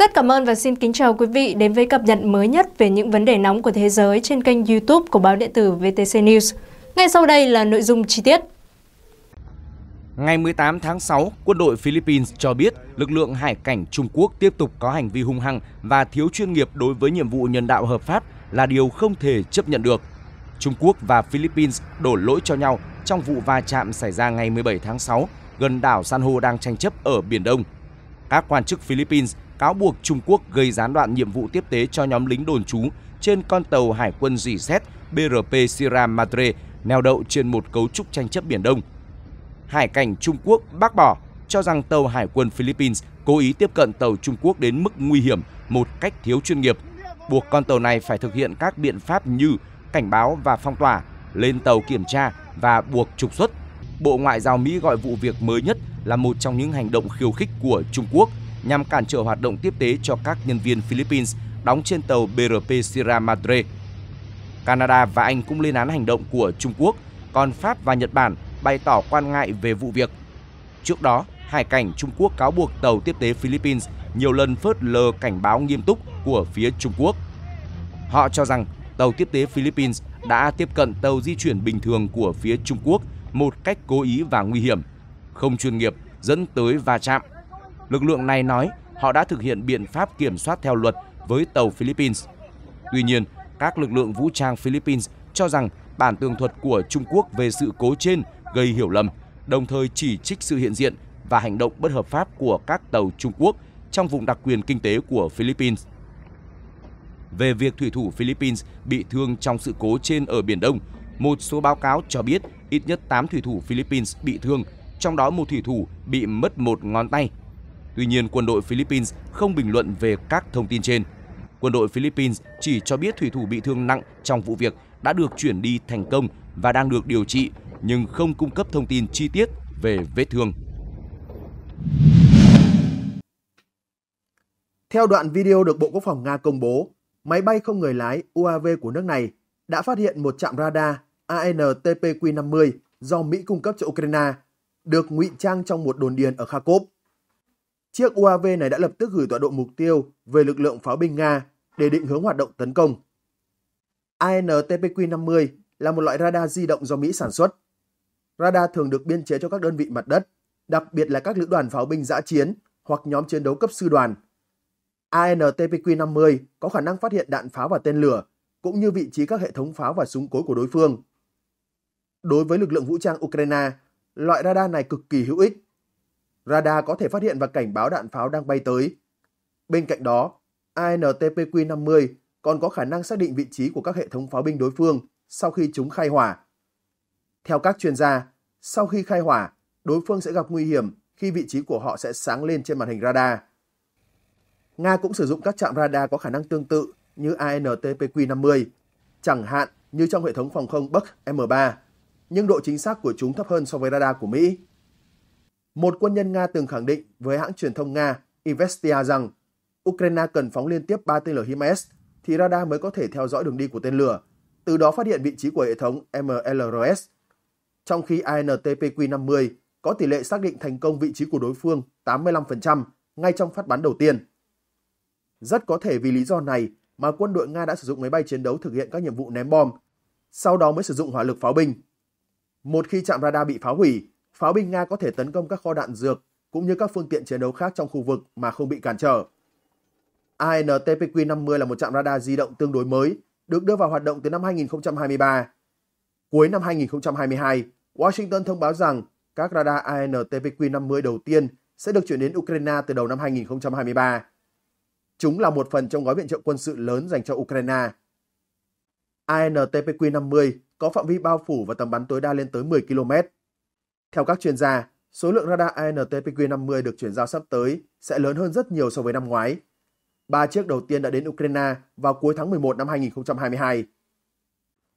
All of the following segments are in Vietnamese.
Rất cảm ơn và xin kính chào quý vị đến với cập nhật mới nhất về những vấn đề nóng của thế giới trên kênh YouTube của báo điện tử VTC News. Ngay sau đây là nội dung chi tiết. Ngày 18 tháng 6, quân đội Philippines cho biết lực lượng hải cảnh Trung Quốc tiếp tục có hành vi hung hăng và thiếu chuyên nghiệp đối với nhiệm vụ nhân đạo hợp pháp là điều không thể chấp nhận được. Trung Quốc và Philippines đổ lỗi cho nhau trong vụ va chạm xảy ra ngày 17 tháng 6 gần đảo San Hô đang tranh chấp ở Biển Đông. Các quan chức Philippines cáo buộc Trung Quốc gây gián đoạn nhiệm vụ tiếp tế cho nhóm lính đồn trú trên con tàu hải quân dì xét BRP Sierra Madre neo đậu trên một cấu trúc tranh chấp Biển Đông. Hải cảnh Trung Quốc bác bỏ cho rằng tàu hải quân Philippines cố ý tiếp cận tàu Trung Quốc đến mức nguy hiểm một cách thiếu chuyên nghiệp, buộc con tàu này phải thực hiện các biện pháp như cảnh báo và phong tỏa, lên tàu kiểm tra và buộc trục xuất. Bộ Ngoại giao Mỹ gọi vụ việc mới nhất là một trong những hành động khiêu khích của Trung Quốc nhằm cản trở hoạt động tiếp tế cho các nhân viên Philippines đóng trên tàu BRP Sierra Madre. Canada và Anh cũng lên án hành động của Trung Quốc, còn Pháp và Nhật Bản bày tỏ quan ngại về vụ việc. Trước đó, Hải cảnh Trung Quốc cáo buộc tàu tiếp tế Philippines nhiều lần phớt lờ cảnh báo nghiêm túc của phía Trung Quốc. Họ cho rằng tàu tiếp tế Philippines đã tiếp cận tàu di chuyển bình thường của phía Trung Quốc một cách cố ý và nguy hiểm, không chuyên nghiệp dẫn tới va chạm Lực lượng này nói họ đã thực hiện biện pháp kiểm soát theo luật với tàu Philippines. Tuy nhiên, các lực lượng vũ trang Philippines cho rằng bản tường thuật của Trung Quốc về sự cố trên gây hiểu lầm, đồng thời chỉ trích sự hiện diện và hành động bất hợp pháp của các tàu Trung Quốc trong vùng đặc quyền kinh tế của Philippines. Về việc thủy thủ Philippines bị thương trong sự cố trên ở Biển Đông, một số báo cáo cho biết ít nhất 8 thủy thủ Philippines bị thương, trong đó một thủy thủ bị mất một ngón tay Tuy nhiên, quân đội Philippines không bình luận về các thông tin trên. Quân đội Philippines chỉ cho biết thủy thủ bị thương nặng trong vụ việc đã được chuyển đi thành công và đang được điều trị nhưng không cung cấp thông tin chi tiết về vết thương. Theo đoạn video được Bộ Quốc phòng Nga công bố, máy bay không người lái UAV của nước này đã phát hiện một trạm radar ANTPQ-50 do Mỹ cung cấp cho Ukraine, được ngụy trang trong một đồn điền ở Kharkov chiếc UAV này đã lập tức gửi tọa độ mục tiêu về lực lượng pháo binh Nga để định hướng hoạt động tấn công. ANTPQ-50 là một loại radar di động do Mỹ sản xuất. Radar thường được biên chế cho các đơn vị mặt đất, đặc biệt là các lữ đoàn pháo binh giã chiến hoặc nhóm chiến đấu cấp sư đoàn. ANTPQ-50 có khả năng phát hiện đạn pháo và tên lửa, cũng như vị trí các hệ thống pháo và súng cối của đối phương. Đối với lực lượng vũ trang Ukraine, loại radar này cực kỳ hữu ích radar có thể phát hiện và cảnh báo đạn pháo đang bay tới. Bên cạnh đó, ANTPQ-50 còn có khả năng xác định vị trí của các hệ thống pháo binh đối phương sau khi chúng khai hỏa. Theo các chuyên gia, sau khi khai hỏa, đối phương sẽ gặp nguy hiểm khi vị trí của họ sẽ sáng lên trên màn hình radar. Nga cũng sử dụng các trạm radar có khả năng tương tự như ANTPQ-50, chẳng hạn như trong hệ thống phòng không Buck M3, nhưng độ chính xác của chúng thấp hơn so với radar của Mỹ một quân nhân Nga từng khẳng định với hãng truyền thông Nga Investia rằng Ukraine cần phóng liên tiếp 3 tên lửa HIMARS thì radar mới có thể theo dõi đường đi của tên lửa, từ đó phát hiện vị trí của hệ thống MLRS. Trong khi INTPQ 50 có tỷ lệ xác định thành công vị trí của đối phương 85% ngay trong phát bắn đầu tiên. Rất có thể vì lý do này mà quân đội Nga đã sử dụng máy bay chiến đấu thực hiện các nhiệm vụ ném bom, sau đó mới sử dụng hỏa lực pháo binh. Một khi trạm radar bị phá hủy, Pháo binh Nga có thể tấn công các kho đạn dược cũng như các phương tiện chiến đấu khác trong khu vực mà không bị cản trở. ANTPQ-50 là một trạm radar di động tương đối mới, được đưa vào hoạt động từ năm 2023. Cuối năm 2022, Washington thông báo rằng các radar ANTPQ-50 đầu tiên sẽ được chuyển đến Ukraine từ đầu năm 2023. Chúng là một phần trong gói viện trợ quân sự lớn dành cho Ukraine. ANTPQ-50 có phạm vi bao phủ và tầm bắn tối đa lên tới 10 km, theo các chuyên gia, số lượng radar ANTPQ-50 được chuyển giao sắp tới sẽ lớn hơn rất nhiều so với năm ngoái. Ba chiếc đầu tiên đã đến Ukraine vào cuối tháng 11 năm 2022.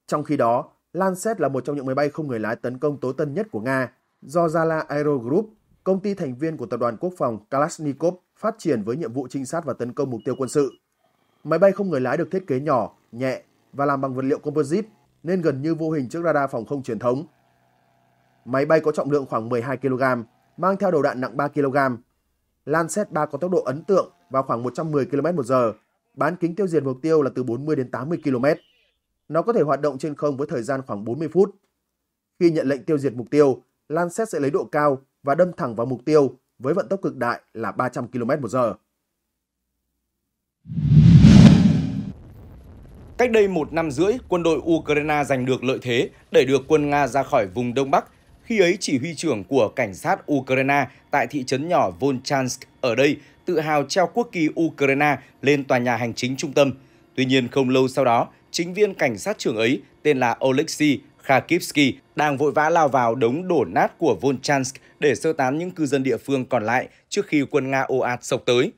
Trong khi đó, Lancet là một trong những máy bay không người lái tấn công tối tân nhất của Nga do Zala Aero Group, công ty thành viên của tập đoàn quốc phòng Kalashnikov phát triển với nhiệm vụ trinh sát và tấn công mục tiêu quân sự. Máy bay không người lái được thiết kế nhỏ, nhẹ và làm bằng vật liệu composite nên gần như vô hình trước radar phòng không truyền thống Máy bay có trọng lượng khoảng 12 kg, mang theo đầu đạn nặng 3 kg. Lancet 3 có tốc độ ấn tượng vào khoảng 110 km/h, bán kính tiêu diệt mục tiêu là từ 40 đến 80 km. Nó có thể hoạt động trên không với thời gian khoảng 40 phút. Khi nhận lệnh tiêu diệt mục tiêu, Lancet sẽ lấy độ cao và đâm thẳng vào mục tiêu với vận tốc cực đại là 300 km/h. Cách đây một năm rưỡi, quân đội Ukraine giành được lợi thế để được quân Nga ra khỏi vùng Đông Bắc khi ấy, chỉ huy trưởng của cảnh sát Ukraine tại thị trấn nhỏ Volchansk ở đây tự hào treo quốc kỳ Ukraine lên tòa nhà hành chính trung tâm. Tuy nhiên, không lâu sau đó, chính viên cảnh sát trưởng ấy tên là Oleksiy Khakivsky đang vội vã lao vào đống đổ nát của Volchansk để sơ tán những cư dân địa phương còn lại trước khi quân Nga ồ ạt sộc tới.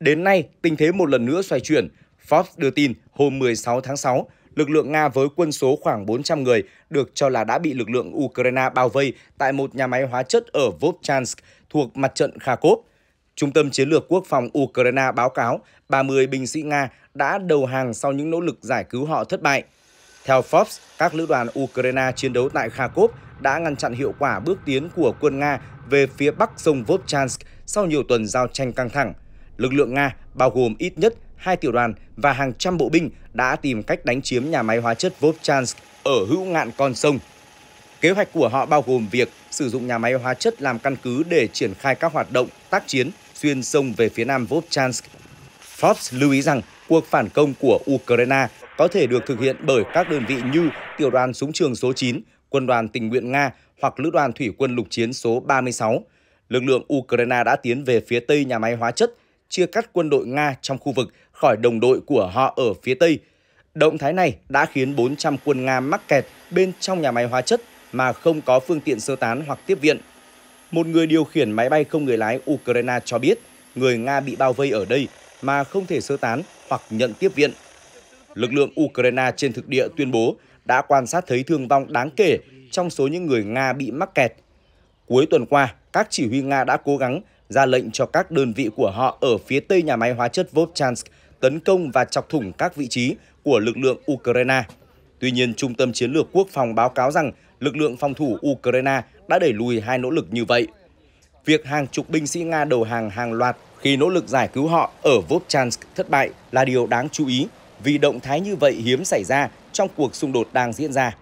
Đến nay, tình thế một lần nữa xoay chuyển. Forbes đưa tin hôm 16 tháng 6, lực lượng Nga với quân số khoảng 400 người được cho là đã bị lực lượng Ukraine bao vây tại một nhà máy hóa chất ở Vovchansk thuộc mặt trận Kharkov. Trung tâm Chiến lược Quốc phòng Ukraine báo cáo 30 binh sĩ Nga đã đầu hàng sau những nỗ lực giải cứu họ thất bại. Theo Forbes, các lữ đoàn Ukraine chiến đấu tại Kharkov đã ngăn chặn hiệu quả bước tiến của quân Nga về phía bắc sông Vovchansk sau nhiều tuần giao tranh căng thẳng. Lực lượng Nga bao gồm ít nhất hai tiểu đoàn và hàng trăm bộ binh đã tìm cách đánh chiếm nhà máy hóa chất Vovchansk ở hữu ngạn con sông. Kế hoạch của họ bao gồm việc sử dụng nhà máy hóa chất làm căn cứ để triển khai các hoạt động tác chiến xuyên sông về phía nam Vovchansk. Forbes lưu ý rằng cuộc phản công của Ukraine có thể được thực hiện bởi các đơn vị như tiểu đoàn súng trường số 9, quân đoàn tình nguyện Nga hoặc lữ đoàn thủy quân lục chiến số 36. Lực lượng Ukraine đã tiến về phía tây nhà máy hóa chất, chia cắt quân đội Nga trong khu vực khỏi đồng đội của họ ở phía Tây. Động thái này đã khiến 400 quân Nga mắc kẹt bên trong nhà máy hóa chất mà không có phương tiện sơ tán hoặc tiếp viện. Một người điều khiển máy bay không người lái Ukraine cho biết người Nga bị bao vây ở đây mà không thể sơ tán hoặc nhận tiếp viện. Lực lượng Ukraine trên thực địa tuyên bố đã quan sát thấy thương vong đáng kể trong số những người Nga bị mắc kẹt. Cuối tuần qua, các chỉ huy Nga đã cố gắng ra lệnh cho các đơn vị của họ ở phía tây nhà máy hóa chất Volchansk tấn công và chọc thủng các vị trí của lực lượng Ukraine. Tuy nhiên, Trung tâm Chiến lược Quốc phòng báo cáo rằng lực lượng phòng thủ Ukraine đã đẩy lùi hai nỗ lực như vậy. Việc hàng chục binh sĩ Nga đầu hàng hàng loạt khi nỗ lực giải cứu họ ở Vovchansk thất bại là điều đáng chú ý vì động thái như vậy hiếm xảy ra trong cuộc xung đột đang diễn ra.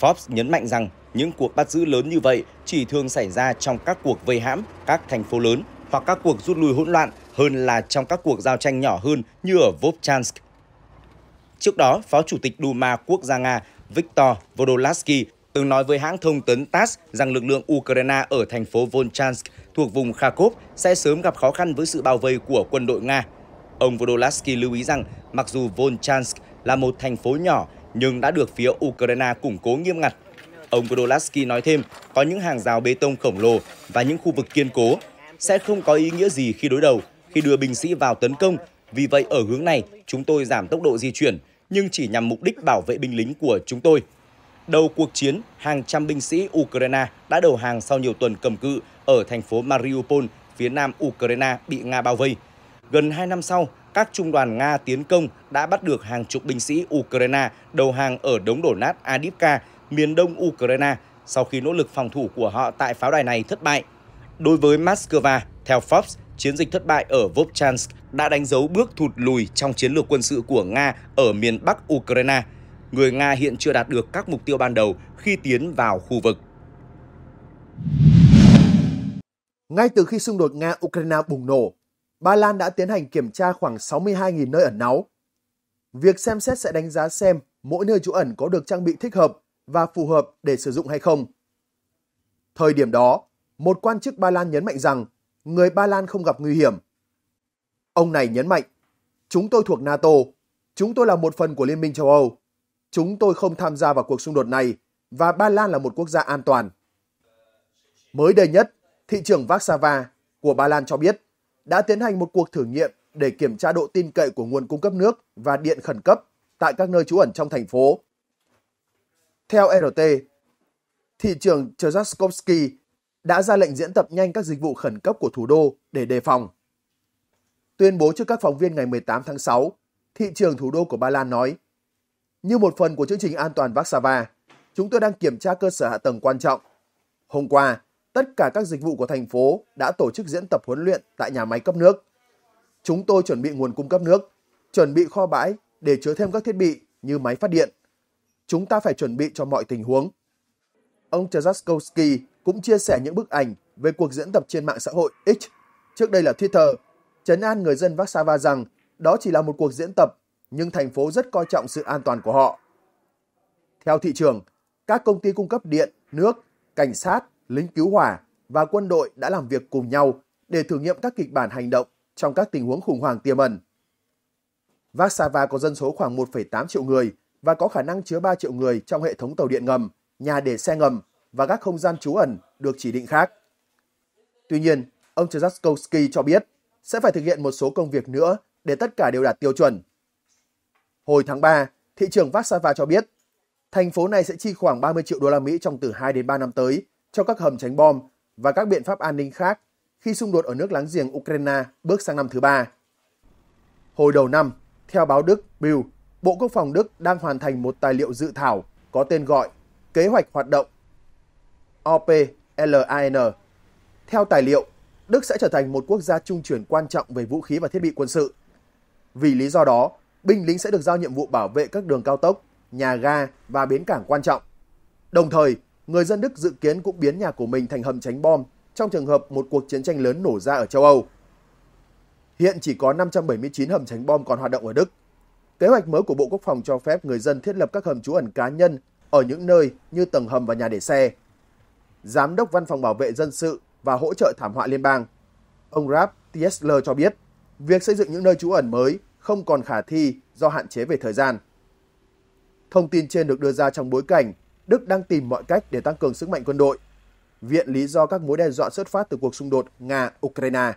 Forbes nhấn mạnh rằng những cuộc bắt giữ lớn như vậy chỉ thường xảy ra trong các cuộc vây hãm, các thành phố lớn hoặc các cuộc rút lui hỗn loạn hơn là trong các cuộc giao tranh nhỏ hơn như ở Vovchansk. Trước đó, Phó Chủ tịch Duma Quốc gia Nga Viktor Vodolasky từng nói với hãng thông tấn TASS rằng lực lượng Ukraine ở thành phố Volchansk thuộc vùng Kharkov sẽ sớm gặp khó khăn với sự bao vây của quân đội Nga. Ông Vodolasky lưu ý rằng mặc dù Volchansk là một thành phố nhỏ nhưng đã được phía Ukraine củng cố nghiêm ngặt. Ông Vodolasky nói thêm, có những hàng rào bê tông khổng lồ và những khu vực kiên cố sẽ không có ý nghĩa gì khi đối đầu khi đưa binh sĩ vào tấn công. Vì vậy ở hướng này, chúng tôi giảm tốc độ di chuyển, nhưng chỉ nhằm mục đích bảo vệ binh lính của chúng tôi. Đầu cuộc chiến, hàng trăm binh sĩ Ukraine đã đầu hàng sau nhiều tuần cầm cự ở thành phố Mariupol, phía nam Ukraine bị Nga bao vây. Gần 2 năm sau, các trung đoàn Nga tiến công đã bắt được hàng chục binh sĩ Ukraine đầu hàng ở đống đổ nát Adivka, miền đông Ukraine, sau khi nỗ lực phòng thủ của họ tại pháo đài này thất bại. Đối với Moscow, theo Forbes, chiến dịch thất bại ở Vovchansk đã đánh dấu bước thụt lùi trong chiến lược quân sự của Nga ở miền Bắc Ukraine. Người Nga hiện chưa đạt được các mục tiêu ban đầu khi tiến vào khu vực. Ngay từ khi xung đột Nga-Ukraine bùng nổ, Ba Lan đã tiến hành kiểm tra khoảng 62.000 nơi ẩn náu. Việc xem xét sẽ đánh giá xem mỗi nơi trú ẩn có được trang bị thích hợp và phù hợp để sử dụng hay không. Thời điểm đó, một quan chức Ba Lan nhấn mạnh rằng người Ba Lan không gặp nguy hiểm. Ông này nhấn mạnh, chúng tôi thuộc NATO, chúng tôi là một phần của Liên minh châu Âu. Chúng tôi không tham gia vào cuộc xung đột này và Ba Lan là một quốc gia an toàn. Mới đây nhất, thị trưởng Varsava của Ba Lan cho biết đã tiến hành một cuộc thử nghiệm để kiểm tra độ tin cậy của nguồn cung cấp nước và điện khẩn cấp tại các nơi trú ẩn trong thành phố. Theo RT, thị trưởng Trzaskovsky đã ra lệnh diễn tập nhanh các dịch vụ khẩn cấp của thủ đô để đề phòng. Tuyên bố trước các phóng viên ngày 18 tháng 6, thị trường thủ đô của Ba Lan nói, như một phần của chương trình an toàn Warsaw, chúng tôi đang kiểm tra cơ sở hạ tầng quan trọng. Hôm qua, tất cả các dịch vụ của thành phố đã tổ chức diễn tập huấn luyện tại nhà máy cấp nước. Chúng tôi chuẩn bị nguồn cung cấp nước, chuẩn bị kho bãi để chứa thêm các thiết bị như máy phát điện. Chúng ta phải chuẩn bị cho mọi tình huống. Ông Trzaskowski, cũng chia sẻ những bức ảnh về cuộc diễn tập trên mạng xã hội X, trước đây là Twitter, chấn an người dân Warsaw rằng đó chỉ là một cuộc diễn tập, nhưng thành phố rất coi trọng sự an toàn của họ. Theo thị trường, các công ty cung cấp điện, nước, cảnh sát, lính cứu hỏa và quân đội đã làm việc cùng nhau để thử nghiệm các kịch bản hành động trong các tình huống khủng hoảng tiềm ẩn. Warsaw có dân số khoảng 1,8 triệu người và có khả năng chứa 3 triệu người trong hệ thống tàu điện ngầm, nhà để xe ngầm và các không gian trú ẩn được chỉ định khác. Tuy nhiên, ông Trzaskowski cho biết sẽ phải thực hiện một số công việc nữa để tất cả đều đạt tiêu chuẩn. Hồi tháng 3, thị trường Warsaw cho biết thành phố này sẽ chi khoảng 30 triệu đô la Mỹ trong từ 2 đến 3 năm tới cho các hầm tránh bom và các biện pháp an ninh khác khi xung đột ở nước láng giềng Ukraine bước sang năm thứ ba. Hồi đầu năm, theo báo Đức Bild, Bộ Quốc phòng Đức đang hoàn thành một tài liệu dự thảo có tên gọi Kế hoạch hoạt động OPLAN. Theo tài liệu, Đức sẽ trở thành một quốc gia trung chuyển quan trọng về vũ khí và thiết bị quân sự. Vì lý do đó, binh lính sẽ được giao nhiệm vụ bảo vệ các đường cao tốc, nhà ga và bến cảng quan trọng. Đồng thời, người dân Đức dự kiến cũng biến nhà của mình thành hầm tránh bom trong trường hợp một cuộc chiến tranh lớn nổ ra ở châu Âu. Hiện chỉ có 579 hầm tránh bom còn hoạt động ở Đức. Kế hoạch mới của Bộ Quốc phòng cho phép người dân thiết lập các hầm trú ẩn cá nhân ở những nơi như tầng hầm và nhà để xe, Giám đốc Văn phòng Bảo vệ Dân sự và Hỗ trợ Thảm họa Liên bang. Ông Rap Tiesler cho biết, việc xây dựng những nơi trú ẩn mới không còn khả thi do hạn chế về thời gian. Thông tin trên được đưa ra trong bối cảnh Đức đang tìm mọi cách để tăng cường sức mạnh quân đội. Viện lý do các mối đe dọa xuất phát từ cuộc xung đột Nga-Ukraine.